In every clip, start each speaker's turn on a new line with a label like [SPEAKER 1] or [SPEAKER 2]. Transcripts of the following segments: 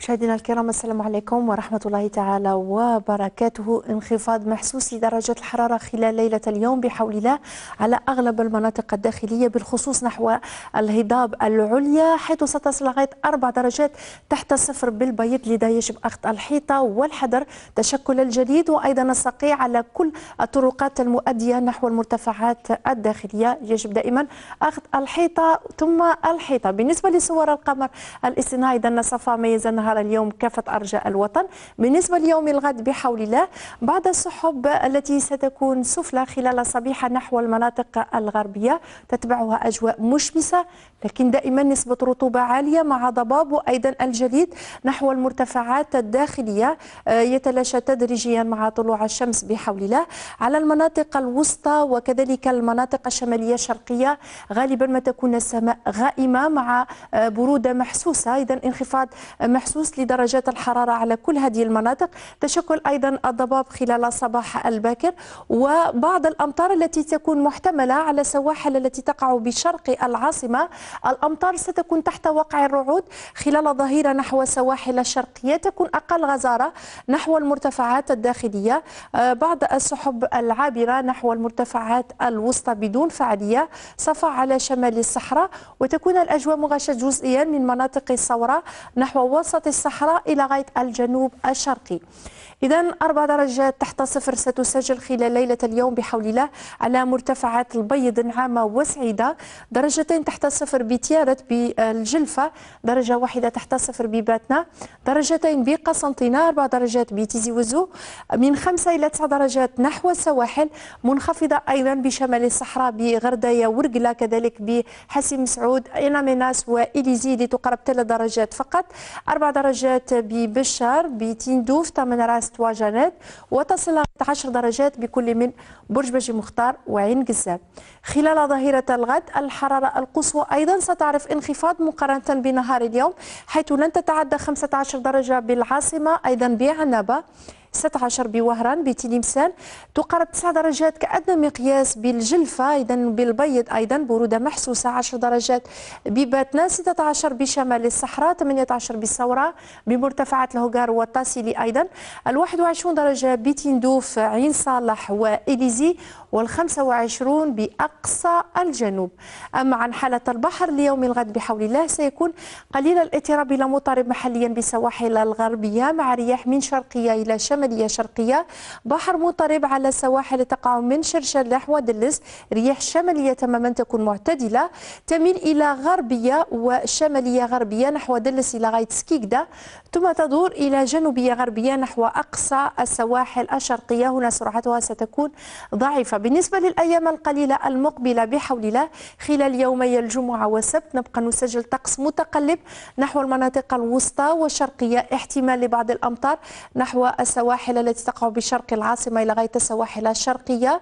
[SPEAKER 1] مشاهدينا الكرام السلام عليكم ورحمة الله تعالى وبركاته انخفاض محسوس لدرجة الحرارة خلال ليلة اليوم بحول الله على أغلب المناطق الداخلية بالخصوص نحو الهضاب العليا حيث ستصل لغاية أربع درجات تحت الصفر بالبيض لذا يجب أخذ الحيطة والحذر تشكل الجليد وأيضا الصقيع على كل الطرقات المؤدية نحو المرتفعات الداخلية يجب دائما أخذ الحيطة ثم الحيطة بالنسبة لصور القمر الاصطناعي إذا صفا ميزانها نهار اليوم كافة أرجاء الوطن بالنسبة ليوم الغد بحول الله بعض السحب التي ستكون سفلى خلال صبيحة نحو المناطق الغربية تتبعها أجواء مشمسة لكن دائما نسبة رطوبة عالية مع ضباب وأيضا الجليد نحو المرتفعات الداخلية آه، يتلاشى تدريجيا مع طلوع الشمس بحول الله على المناطق الوسطى وكذلك المناطق الشمالية الشرقية غالبا ما تكون السماء غائمة مع آه، برودة محسوسة إذا انخفاض محسوس توصل لدرجات الحرارة على كل هذه المناطق تشكل أيضا الضباب خلال الصباح الباكر وبعض الأمطار التي تكون محتملة على السواحل التي تقع بشرق العاصمة الأمطار ستكون تحت وقع الرعود خلال ظهيرة نحو السواحل الشرقية تكون أقل غزارة نحو المرتفعات الداخلية آه، بعض السحب العابرة نحو المرتفعات الوسطى بدون فعالية صفا على شمال الصحراء وتكون الأجواء مغشاة جزئيا من مناطق الصورة نحو وسط الصحراء إلى غاية الجنوب الشرقي إذا أربع درجات تحت صفر ستسجل خلال ليلة اليوم بحول الله على مرتفعات البيض نعامة وسعيدة درجتين تحت صفر بتيارة بالجلفة درجة واحدة تحت صفر بباتنا درجتين بقسنطينة أربع درجات بتيزي وزو من خمسة إلى تسع درجات نحو السواحل منخفضة أيضا بشمال الصحراء بغردية ورقلة كذلك مسعود سعود ميناس وإليزي لتقرب ثلاث درجات فقط أربع درجات ببشر بتندوف 8 راس تواجنات وتصل 11 درجات بكل من برج بجي مختار وعين قزاب خلال ظهيرة الغد الحرارة القصوى أيضا ستعرف انخفاض مقارنة بنهار اليوم حيث لن تتعدى 15 درجة بالعاصمة أيضا بعنبة 19 بوهران بتلمسان تقارب 9 درجات كأدنى مقياس بالجلفة أيضا بالبيض أيضا برودة محسوسة 10 درجات بباتنا 16 بشمال الصحراء 18 بالثورة بمرتفعات الهوغار والتاسيلي أيضا ال 21 درجة بتندوف عين صالح وإليزي وال 25 بأقصى الجنوب أما عن حالة البحر ليوم الغد بحول الله سيكون قليل الاضطراب إلى مضطرب محليا بسواحل الغربية مع رياح من شرقية إلى شمال شمالية شرقية بحر مضطرب على السواحل تقع من شرشلح ودلس رياح شمالية تماما تكون معتدلة تميل إلى غربية وشمالية غربية نحو دلس إلى غاية سكيكدا ثم تدور إلى جنوبية غربية نحو أقصى السواحل الشرقية هنا سرعتها ستكون ضعيفة بالنسبة للأيام القليلة المقبلة بحول الله خلال يومي الجمعة والسبت نبقى نسجل طقس متقلب نحو المناطق الوسطى والشرقية احتمال لبعض الأمطار نحو السواحل السواحل التي تقع بشرق العاصمة إلى غاية السواحل الشرقية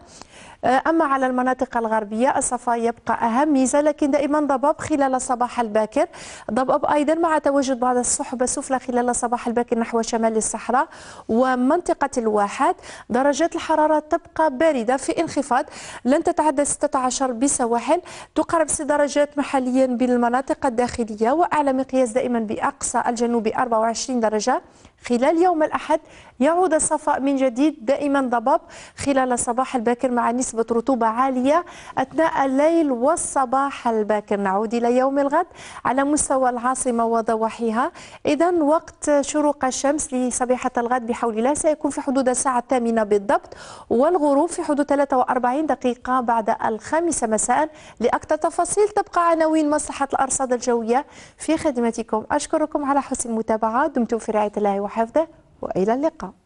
[SPEAKER 1] آه، أما على المناطق الغربية الصفا يبقى أهم ميزة لكن دائما ضباب خلال الصباح الباكر ضباب أيضا مع تواجد بعض السحب السفلى خلال الصباح الباكر نحو شمال الصحراء ومنطقة الواحات درجات الحرارة تبقى باردة في انخفاض لن تتعدى 16 بسواحل تقارب 6 درجات محليا بالمناطق الداخلية وأعلى مقياس دائما بأقصى الجنوب 24 درجة خلال يوم الأحد يعود الصفاء من جديد دائما ضباب خلال الصباح الباكر مع نسبة نسبة رطوبة عالية أثناء الليل والصباح الباكر نعود إلى يوم الغد على مستوى العاصمة وضواحيها إذا وقت شروق الشمس لصبيحة الغد بحول الله سيكون في حدود الساعة الثامنة بالضبط والغروب في حدود 43 دقيقة بعد الخامسة مساء لأكثر تفاصيل تبقى عناوين مصلحة الأرصاد الجوية في خدمتكم أشكركم على حسن المتابعة دمتم في رعاية الله وحفظه وإلى اللقاء